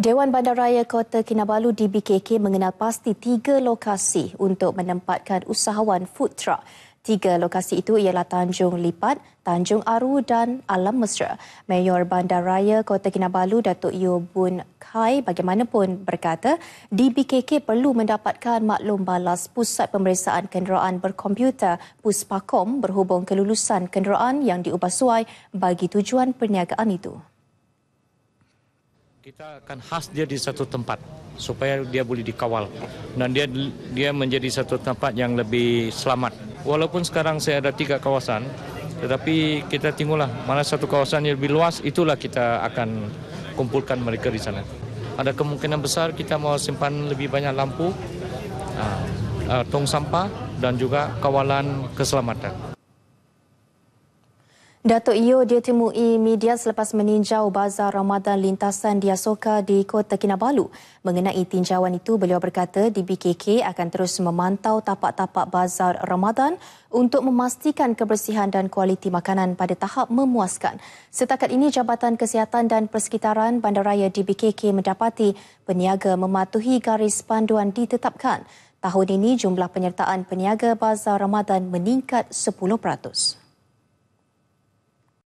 Dewan Bandaraya Kota Kinabalu DBKK mengenal pasti tiga lokasi untuk menempatkan usahawan food truck. Tiga lokasi itu ialah Tanjung Lipat, Tanjung Aru dan Alam Mesra. Mayor Bandaraya Kota Kinabalu, Datuk Yeo Bun Kai bagaimanapun berkata, DBKK perlu mendapatkan maklum balas Pusat Pemeriksaan Kenderaan Berkomputer Puspakom berhubung kelulusan kenderaan yang diubah suai bagi tujuan perniagaan itu. Kita akan khas dia di satu tempat supaya dia boleh dikawal dan dia dia menjadi satu tempat yang lebih selamat. Walaupun sekarang saya ada tiga kawasan, tetapi kita tinggulah mana satu kawasan yang lebih luas itulah kita akan kumpulkan mereka di sana. Ada kemungkinan besar kita mau simpan lebih banyak lampu, ah, ah, tong sampah dan juga kawalan keselamatan. Datuk Yeo ditemui media selepas meninjau bazar Ramadan lintasan Diasoka di Kota Kinabalu. Mengenai tinjauan itu, beliau berkata DBKK akan terus memantau tapak-tapak bazar Ramadan untuk memastikan kebersihan dan kualiti makanan pada tahap memuaskan. Setakat ini, Jabatan Kesihatan dan Persekitaran Bandaraya DBKK mendapati peniaga mematuhi garis panduan ditetapkan. Tahun ini, jumlah penyertaan peniaga bazar Ramadan meningkat 10%.